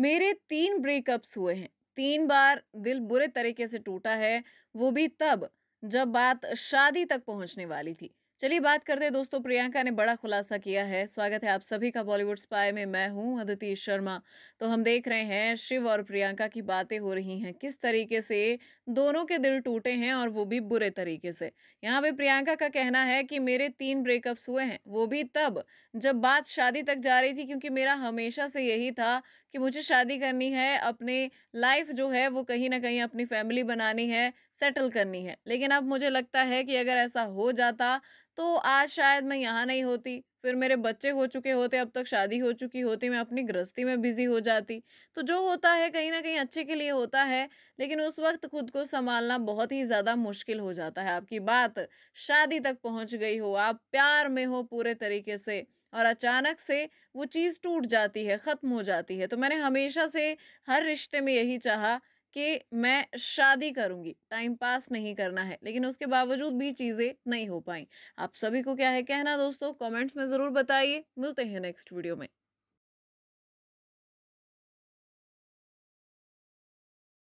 मेरे तीन ब्रेकअप्स हुए हैं तीन बार दिल बुरे तरीके से टूटा है वो भी तब जब बात शादी तक पहुंचने वाली थी चलिए बात करते हैं दोस्तों प्रियंका ने बड़ा खुलासा किया है स्वागत है आप सभी का बॉलीवुड स्पाई में मैं हूं अदिति शर्मा तो हम देख रहे हैं शिव और प्रियंका की बातें हो रही हैं किस तरीके से दोनों के दिल टूटे हैं और वो भी बुरे तरीके से यहाँ पे प्रियंका का कहना है कि मेरे तीन ब्रेकअप्स हुए हैं वो भी तब जब बात शादी तक जा रही थी क्योंकि मेरा हमेशा से यही था कि मुझे शादी करनी है अपने लाइफ जो है वो कहीं ना कहीं अपनी फैमिली बनानी है सेटल करनी है लेकिन अब मुझे लगता है कि अगर ऐसा हो जाता तो आज शायद मैं यहाँ नहीं होती फिर मेरे बच्चे हो चुके होते अब तक शादी हो चुकी होती मैं अपनी गृहस्थी में बिजी हो जाती तो जो होता है कहीं ना कहीं अच्छे के लिए होता है लेकिन उस वक्त खुद को संभालना बहुत ही ज़्यादा मुश्किल हो जाता है आपकी बात शादी तक पहुँच गई हो आप प्यार में हो पूरे तरीके से और अचानक से वो चीज़ टूट जाती है ख़त्म हो जाती है तो मैंने हमेशा से हर रिश्ते में यही चाहा कि मैं शादी करूंगी टाइम पास नहीं करना है लेकिन उसके बावजूद भी चीज़ें नहीं हो पाई आप सभी को क्या है कहना दोस्तों कमेंट्स में ज़रूर बताइए मिलते हैं नेक्स्ट वीडियो में